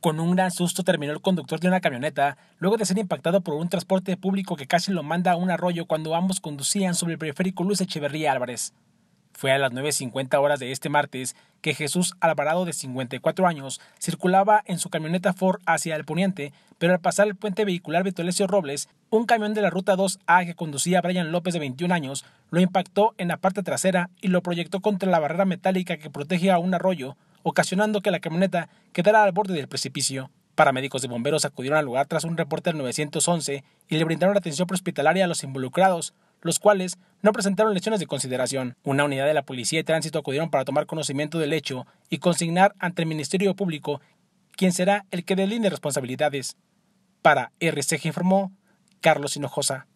Con un gran susto terminó el conductor de una camioneta, luego de ser impactado por un transporte público que casi lo manda a un arroyo cuando ambos conducían sobre el periférico Luis Echeverría Álvarez. Fue a las 9.50 horas de este martes que Jesús Alvarado, de 54 años, circulaba en su camioneta Ford hacia el poniente, pero al pasar el puente vehicular Vitolesio Robles, un camión de la ruta 2A que conducía Brian López, de 21 años, lo impactó en la parte trasera y lo proyectó contra la barrera metálica que protege a un arroyo, ocasionando que la camioneta quedara al borde del precipicio. Paramédicos de bomberos acudieron al lugar tras un reporte del 911 y le brindaron atención prehospitalaria a los involucrados, los cuales no presentaron lesiones de consideración. Una unidad de la Policía y Tránsito acudieron para tomar conocimiento del hecho y consignar ante el Ministerio Público quién será el que delinee responsabilidades. Para RCG informó Carlos Hinojosa.